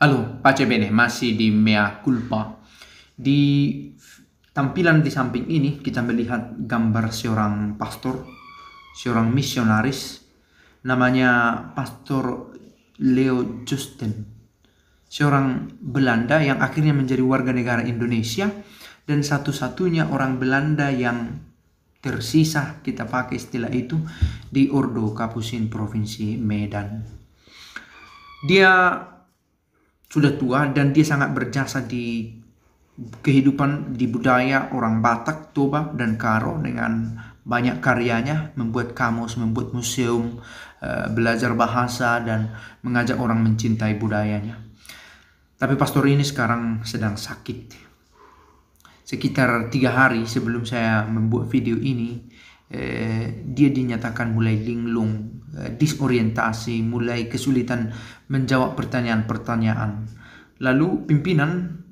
Halo, pace bene, masih di mea culpa. Di tampilan di samping ini kita melihat gambar seorang pastor, seorang misionaris, namanya Pastor Leo Justin, seorang Belanda yang akhirnya menjadi warga negara Indonesia dan satu-satunya orang Belanda yang tersisa kita pakai istilah itu di Ordo Kapusin Provinsi Medan. Dia sudah tua dan dia sangat berjasa di kehidupan di budaya orang Batak, Toba, dan Karo dengan banyak karyanya membuat kamus, membuat museum, eh, belajar bahasa dan mengajak orang mencintai budayanya. Tapi pastor ini sekarang sedang sakit. Sekitar tiga hari sebelum saya membuat video ini, Eh, dia dinyatakan mulai linglung, eh, disorientasi, mulai kesulitan menjawab pertanyaan-pertanyaan. Lalu pimpinan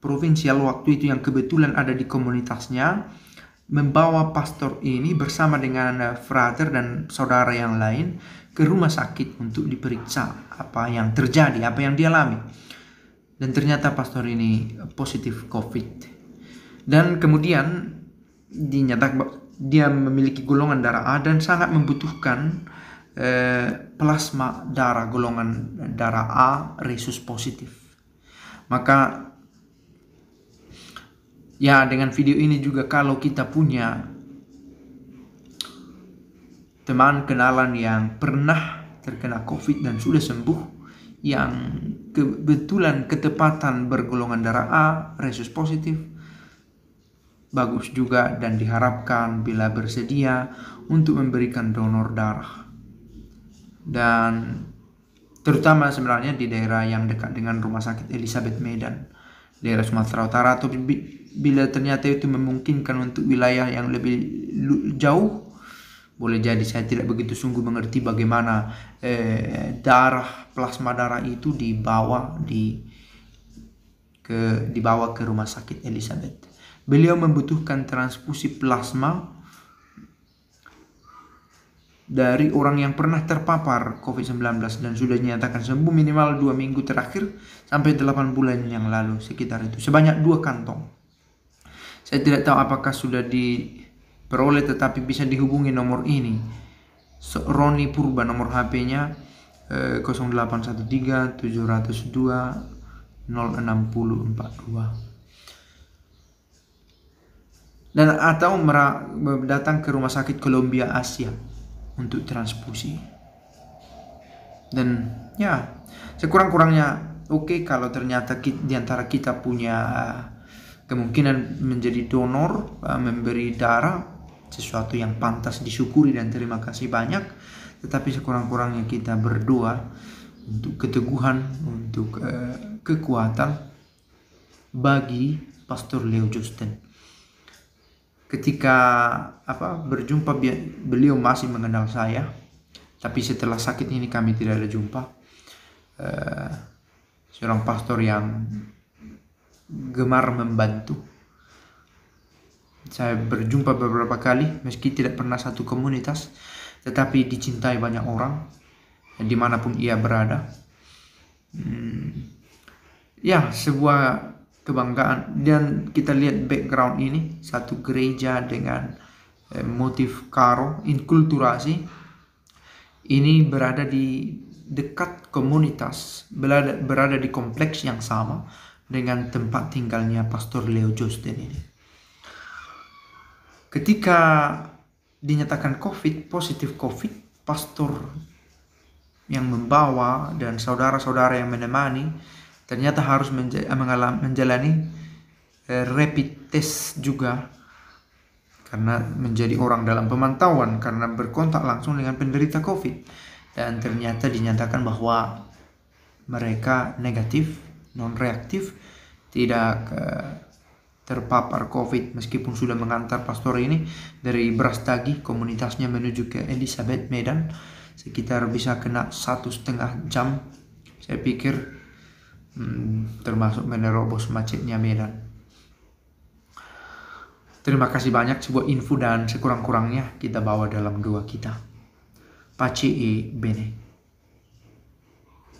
provinsial waktu itu yang kebetulan ada di komunitasnya membawa pastor ini bersama dengan eh, frater dan saudara yang lain ke rumah sakit untuk diperiksa apa yang terjadi, apa yang dialami. Dan ternyata pastor ini positif COVID. Dan kemudian dinyatakan dia memiliki golongan darah A dan sangat membutuhkan eh, plasma darah golongan darah A resus positif. Maka ya dengan video ini juga kalau kita punya teman kenalan yang pernah terkena COVID dan sudah sembuh yang kebetulan ketepatan bergolongan darah A resus positif Bagus juga dan diharapkan bila bersedia untuk memberikan donor darah. Dan terutama sebenarnya di daerah yang dekat dengan rumah sakit Elizabeth Medan, daerah Sumatera Utara atau bila ternyata itu memungkinkan untuk wilayah yang lebih jauh boleh jadi saya tidak begitu sungguh mengerti bagaimana eh, darah plasma darah itu dibawa di ke dibawa ke rumah sakit Elizabeth. Beliau membutuhkan transfusi plasma dari orang yang pernah terpapar COVID-19 dan sudah dinyatakan sembuh minimal dua minggu terakhir sampai 8 bulan yang lalu sekitar itu. Sebanyak dua kantong. Saya tidak tahu apakah sudah diperoleh tetapi bisa dihubungi nomor ini. Roni Purba nomor HP-nya eh, 0813 702 06042 dan atau datang ke rumah sakit Columbia Asia untuk transfusi. Dan ya, sekurang-kurangnya oke okay kalau ternyata kita, diantara kita punya eh, kemungkinan menjadi donor, eh, memberi darah, sesuatu yang pantas disyukuri dan terima kasih banyak. Tetapi sekurang-kurangnya kita berdoa untuk keteguhan, untuk uh, kekuatan bagi Pastor Leo Justin ketika apa berjumpa beliau masih mengenal saya tapi setelah sakit ini kami tidak ada jumpa uh, seorang pastor yang gemar membantu saya berjumpa beberapa kali meski tidak pernah satu komunitas tetapi dicintai banyak orang dimanapun ia berada hmm, ya sebuah kebanggaan dan kita lihat background ini satu gereja dengan eh, motif karo inkulturasi ini berada di dekat komunitas, berada, berada di kompleks yang sama dengan tempat tinggalnya Pastor Leo Justin ini. Ketika dinyatakan COVID, positif COVID, pastor yang membawa dan saudara-saudara yang menemani ternyata harus eh, mengalami, menjalani eh, rapid test juga karena menjadi orang dalam pemantauan karena berkontak langsung dengan penderita COVID dan ternyata dinyatakan bahwa mereka negatif non reaktif tidak eh, terpapar COVID meskipun sudah mengantar pastor ini dari Brastagi komunitasnya menuju ke Elizabeth Medan sekitar bisa kena satu setengah jam saya pikir hmm, termasuk menerobos macetnya Medan. Terima kasih banyak sebuah info dan sekurang-kurangnya kita bawa dalam doa kita. Pace e bene.